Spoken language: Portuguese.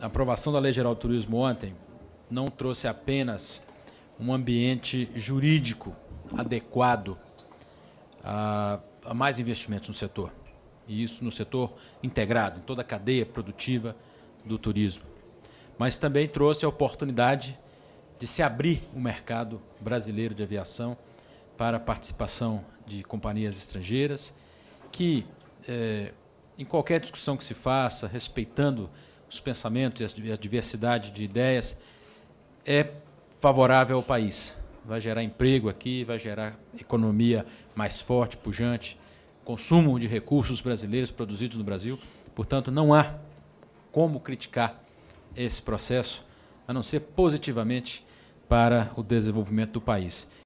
a aprovação da Lei Geral do Turismo ontem não trouxe apenas um ambiente jurídico adequado a, a, mais investimentos no setor. E isso no setor integrado, em toda a cadeia produtiva do turismo. Mas também trouxe a oportunidade de se abrir o mercado brasileiro de aviação para a participação de companhias estrangeiras, que eh, em qualquer discussão que se faça, respeitando os pensamentos e a diversidade de ideias, é favorável ao país. Vai gerar emprego aqui, vai gerar economia mais forte, pujante, consumo de recursos brasileiros produzidos no Brasil. Portanto, não há como criticar esse processo, a não ser positivamente para o desenvolvimento do país.